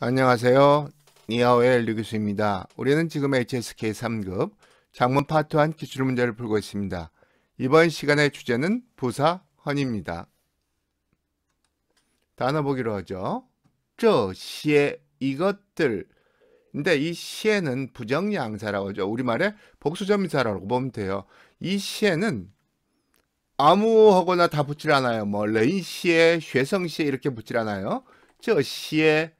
안녕하세요. 니하오의 류 교수입니다. 우리는 지금 HSK 3급 장문 파트 1 기출 문제를 풀고 있습니다. 이번 시간의 주제는 부사 헌입니다. 단어 보기로 하죠. 저 시에 이것들 근데 이 시에는 부정양사라고 하죠. 우리말에 복수점이사라고 보면 돼요. 이 시에는 아무하거나 다 붙질 않아요. 뭐 레인시에, 쉐성시에 이렇게 붙질 않아요. 저 시에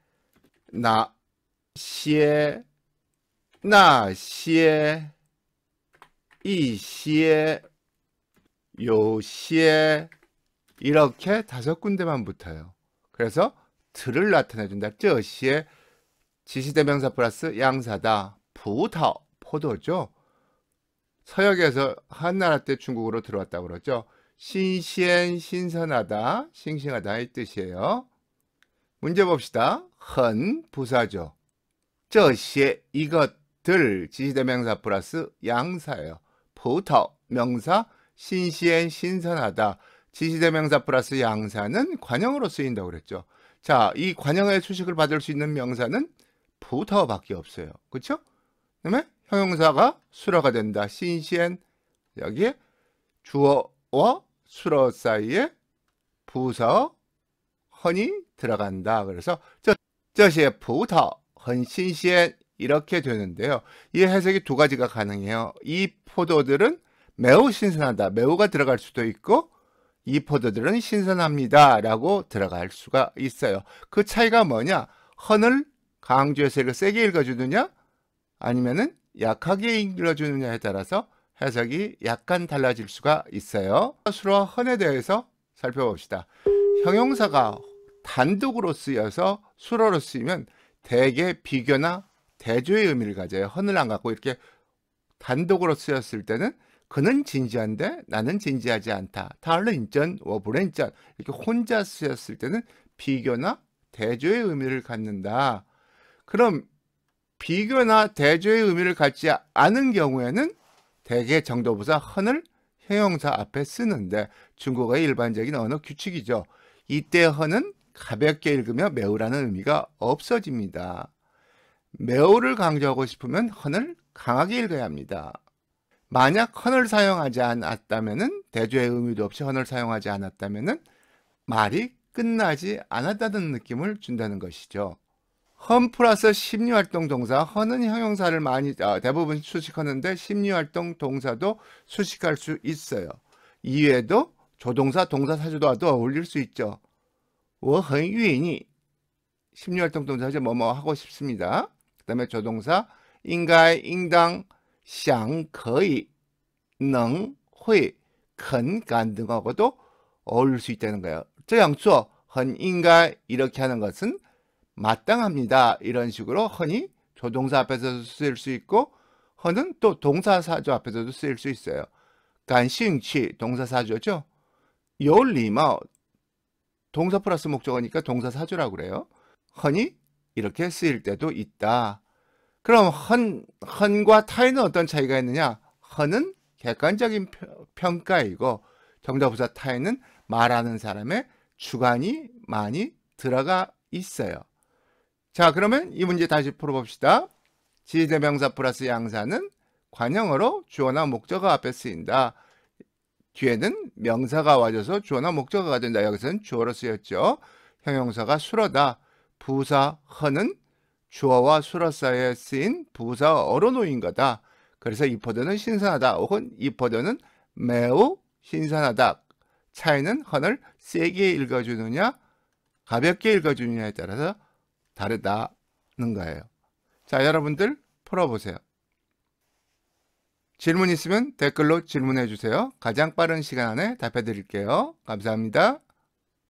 那些那些一些요시에 이렇게 다섯 군데만 붙어요. 그래서 들을 나타내준다. 저시에 지시대명사 플러스 양사다. 부터 포도죠. 서역에서 한나라 때 중국으로 들어왔다고 그러죠. 신시엔 신선하다, 싱싱하다 이 뜻이에요. 문제 봅시다. 헌 부사죠. 저시에 이것들 지시대명사 플러스 양사예요. 부터 명사 신시엔 신선하다. 지시대명사 플러스 양사는 관형으로 쓰인다고 그랬죠. 자, 이 관형의 수식을 받을 수 있는 명사는 부터밖에 없어요. 그쵸 그다음에 형용사가 수러가 된다. 신시엔 여기에 주어와 수러 사이에 부서 허니 들어간다. 그래서 저, 저시의 부터 헌신시엔 이렇게 되는데요. 이 해석이 두 가지가 가능해요. 이 포도들은 매우 신선하다. 매우가 들어갈 수도 있고 이 포도들은 신선합니다. 라고 들어갈 수가 있어요. 그 차이가 뭐냐? 헌을 강조해서 이렇게 세게 읽어주느냐? 아니면은 약하게 읽어주느냐에 따라서 해석이 약간 달라질 수가 있어요. 수로 헌에 대해서 살펴봅시다. 형용사가 단독으로 쓰여서 수로로 쓰이면 대개 비교나 대조의 의미를 가져요. 헌을 안 갖고 이렇게 단독으로 쓰였을 때는 그는 진지한데 나는 진지하지 않다. 타얼 인전, 워브레 인전 이렇게 혼자 쓰였을 때는 비교나 대조의 의미를 갖는다. 그럼 비교나 대조의 의미를 갖지 않은 경우에는 대개 정도부사 헌을 형용사 앞에 쓰는데 중국어의 일반적인 언어 규칙이죠. 이때 헌은 가볍게 읽으며 매우라는 의미가 없어집니다. 매우를 강조하고 싶으면 헌을 강하게 읽어야 합니다. 만약 헌을 사용하지 않았다면 대조의 의미도 없이 헌을 사용하지 않았다면 말이 끝나지 않았다는 느낌을 준다는 것이죠. 헌 플러스 심리활동 동사 헌은 형용사를 많이 아, 대부분 수식하는데 심리활동 동사도 수식할 수 있어요. 이외에도 조동사, 동사, 사주도와도 어울릴 수 있죠. 我很愿意 심리활동 동사죠. 뭐뭐 하고 싶습니다. 그 다음에 조동사 인가该 인당 想,可以, 능회 肯간 등하고도 어울릴 수 있다는 거예요. 저양초 헌应该 이렇게 하는 것은 마땅합니다. 이런 식으로 헌이 조동사 앞에서도 쓰일 수 있고 헌은 또 동사사조 앞에서도 쓰일 수 있어요. 간싱치 동사사조죠. 요리마 동사 플러스 목적어니까 동사 사주라고 그래요. 허니 이렇게 쓰일 때도 있다. 그럼 헌, 헌과 타인은 어떤 차이가 있느냐? 헌은 객관적인 평가이고 정자부사 타인은 말하는 사람의 주관이 많이 들어가 있어요. 자 그러면 이 문제 다시 풀어봅시다. 지대명사 플러스 양사는 관형어로 주어나 목적어 앞에 쓰인다. 뒤에는 명사가 와줘서 주어나 목적어가 된다. 여기서는 주어로 쓰였죠. 형용사가 수러다. 부사 허는 주어와 수러 사이에 쓰인 부사 어로놓인 거다. 그래서 이 포도는 신선하다. 혹은 이 포도는 매우 신선하다. 차이는 헌을 세게 읽어주느냐 가볍게 읽어주느냐에 따라서 다르다는 거예요. 자 여러분들 풀어보세요. 질문 있으면 댓글로 질문해 주세요. 가장 빠른 시간 안에 답해 드릴게요. 감사합니다.